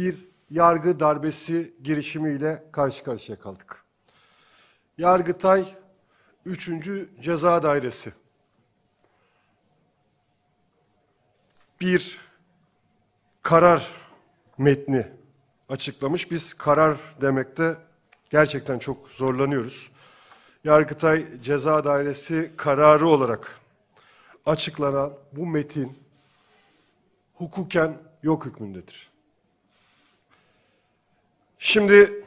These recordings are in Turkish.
bir yargı darbesi girişimiyle karşı karşıya kaldık. Yargıtay 3. Ceza Dairesi bir karar metni açıklamış. Biz karar demekte gerçekten çok zorlanıyoruz. Yargıtay Ceza Dairesi kararı olarak açıklanan bu metin hukuken yok hükmündedir. Şimdi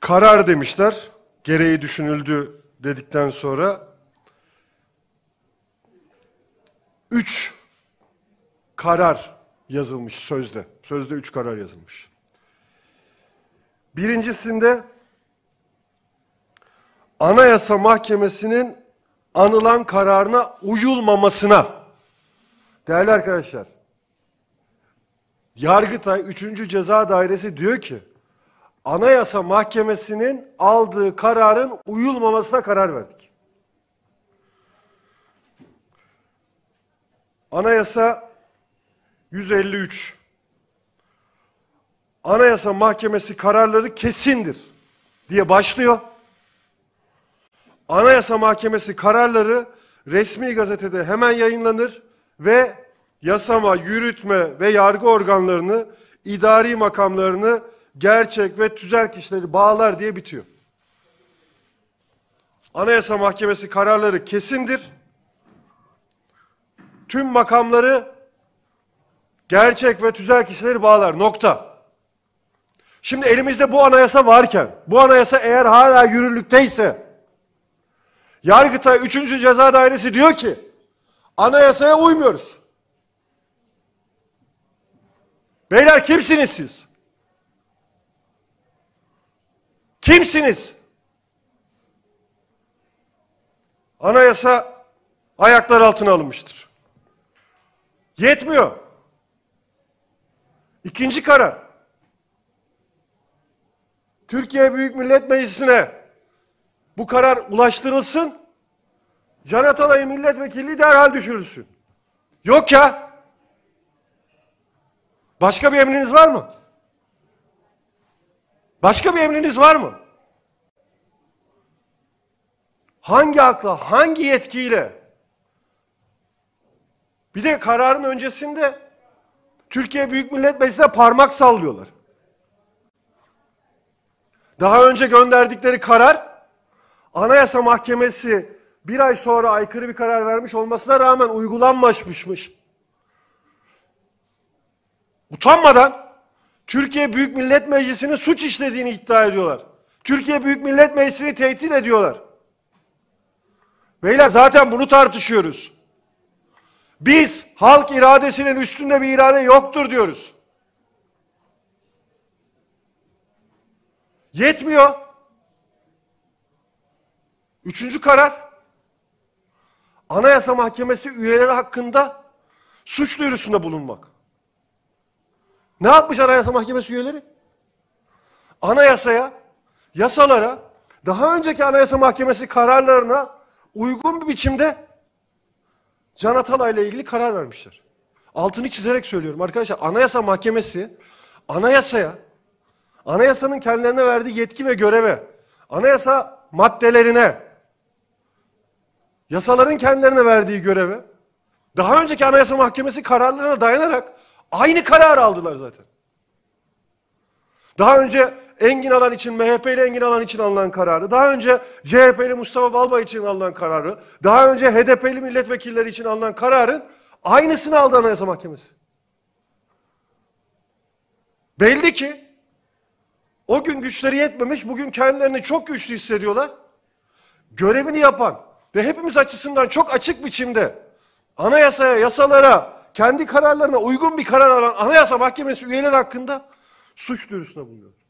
karar demişler. Gereği düşünüldü dedikten sonra üç karar yazılmış sözde. Sözde üç karar yazılmış. Birincisinde Anayasa Mahkemesi'nin anılan kararına uyulmamasına. Değerli arkadaşlar, Yargıtay 3. Ceza Dairesi diyor ki, Anayasa Mahkemesi'nin aldığı kararın uyulmamasına karar verdik. Anayasa 153. Anayasa Mahkemesi kararları kesindir diye başlıyor. Anayasa Mahkemesi kararları resmi gazetede hemen yayınlanır ve yasama, yürütme ve yargı organlarını, idari makamlarını gerçek ve tüzel kişileri bağlar diye bitiyor. Anayasa Mahkemesi kararları kesindir. Tüm makamları gerçek ve tüzel kişileri bağlar. Nokta. Şimdi elimizde bu anayasa varken, bu anayasa eğer hala yürürlükteyse, Yargıtay 3. Ceza Dairesi diyor ki, anayasaya uymuyoruz. Beyler kimsiniz siz? Kimsiniz? Anayasa ayaklar altına alınmıştır. Yetmiyor. İkinci karar. Türkiye Büyük Millet Meclisi'ne bu karar ulaştırılsın. Can Atalay'ı milletvekili derhal düşürülsün. Yok ya. Başka bir emriniz var mı? Başka bir emriniz var mı? Hangi akla, hangi yetkiyle? Bir de kararın öncesinde Türkiye Büyük Millet Meclisi'ne parmak sallıyorlar. Daha önce gönderdikleri karar Anayasa Mahkemesi bir ay sonra aykırı bir karar vermiş olmasına rağmen uygulanmamışmış. Utanmadan Türkiye Büyük Millet Meclisi'nin suç işlediğini iddia ediyorlar. Türkiye Büyük Millet Meclisi'ni tehdit ediyorlar. Beyler zaten bunu tartışıyoruz. Biz halk iradesinin üstünde bir irade yoktur diyoruz. Yetmiyor. Üçüncü karar. Anayasa Mahkemesi üyeleri hakkında suç duyurusunda bulunmak. Ne yapmış Anayasa Mahkemesi üyeleri? Anayasaya, yasalara, daha önceki Anayasa Mahkemesi kararlarına uygun bir biçimde Can Atalay ile ilgili karar vermişler. Altını çizerek söylüyorum arkadaşlar. Anayasa Mahkemesi anayasaya, anayasanın kendilerine verdiği yetki ve göreve, anayasa maddelerine, yasaların kendilerine verdiği göreve, daha önceki Anayasa Mahkemesi kararlarına dayanarak aynı kararı aldılar zaten. Daha önce Engin Alan için, MHP ile Engin Alan için alınan kararı, daha önce CHP'li Mustafa Balbay için alınan kararı, daha önce HDP'li milletvekilleri için alınan kararın aynısını aldı Anayasa Mahkemesi. Belli ki o gün güçleri yetmemiş, bugün kendilerini çok güçlü hissediyorlar. Görevini yapan ve hepimiz açısından çok açık biçimde anayasaya, yasalara, kendi kararlarına uygun bir karar alan Anayasa Mahkemesi üyeleri hakkında suç duyurusunda bulunuyor.